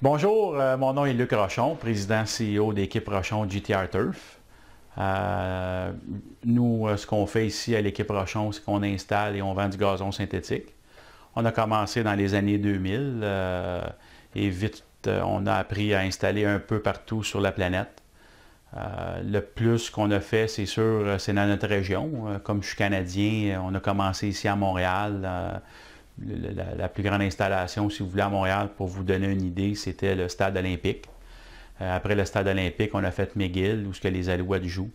Bonjour, euh, mon nom est Luc Rochon, président CEO d'équipe Rochon GTR Turf. Euh, nous, euh, ce qu'on fait ici à l'équipe Rochon, c'est qu'on installe et on vend du gazon synthétique. On a commencé dans les années 2000 et vite, on a appris à installer un peu partout sur la planète. le plus qu'on a fait, c'est sûr, c'est dans notre région. Comme je suis canadien, on a commencé ici à Montréal la, plus grande installation, si vous voulez, à Montréal, pour vous donner une idée, c'était le stade olympique. Euh, après le stade olympique, on a fait McGill, où ce que les Alouettes jouent.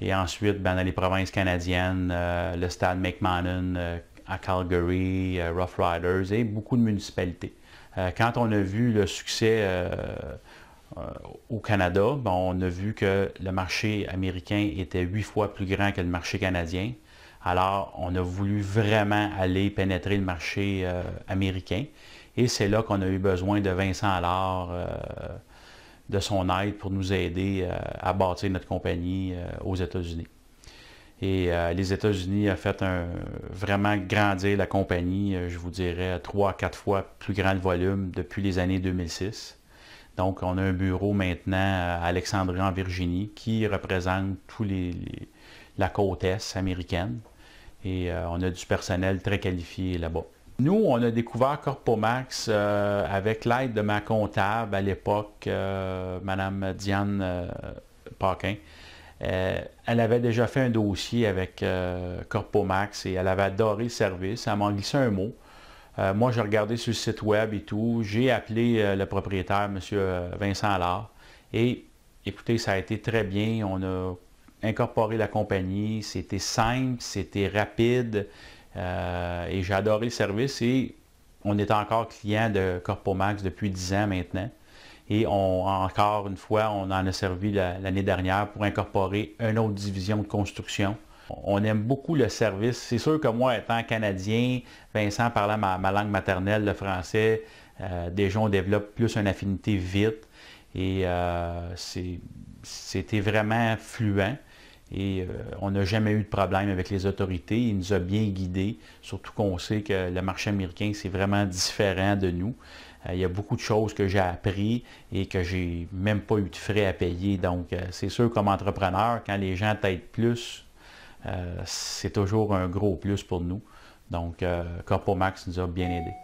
Et ensuite, ben, dans les provinces canadiennes, euh, le stade McMahon euh, à Calgary, Rough Riders et beaucoup de municipalités. quand on a vu le succès au Canada, ben, on a vu que le marché américain était huit fois plus grand que le marché canadien. Alors, on a voulu vraiment aller pénétrer le marché euh, américain. Et c'est là qu'on a eu besoin de Vincent Allard, euh, de son aide pour nous aider euh, à bâtir notre compagnie aux États-Unis. Et les États-Unis ont fait vraiment grandir la compagnie, je vous dirais, trois à quatre fois plus grand volume depuis les années 2006. Donc, on a un bureau maintenant à Alexandria, en Virginie qui représente tous la côte est américaine et euh, on a du personnel très qualifié là-bas. Nous, on a découvert Corpomax euh, avec l'aide de ma comptable à l'époque, euh, Madame Diane Paquin. elle avait déjà fait un dossier avec Corpomax et elle avait adoré le service. Elle m'en glissait un mot. moi, j'ai regardé sur le site web et tout. J'ai appelé le propriétaire, monsieur Vincent Allard. Et écoutez, ça a été très bien. On a incorporer la compagnie. C'était simple, c'était rapide euh, et j'ai adoré le service. Et on est encore client de Corpomax depuis 10 ans maintenant. Et encore une fois, on en a servi l'année dernière pour incorporer une autre division de construction. On aime beaucoup le service. C'est sûr que moi, étant Canadien, Vincent parlant ma, langue maternelle, le français, euh, déjà on développe plus une affinité vite. Et euh, c'était vraiment fluent et euh, on n'a jamais eu de problème avec les autorités. Il nous a bien guidés, surtout qu'on sait que le marché américain, c'est vraiment différent de nous. Euh, il y a beaucoup de choses que j'ai appris et que j'ai même pas eu de frais à payer. Donc, euh, c'est sûr, comme entrepreneur, quand les gens t'aident plus, c'est toujours un gros plus pour nous. Donc, euh, Corpomax nous a bien aidés.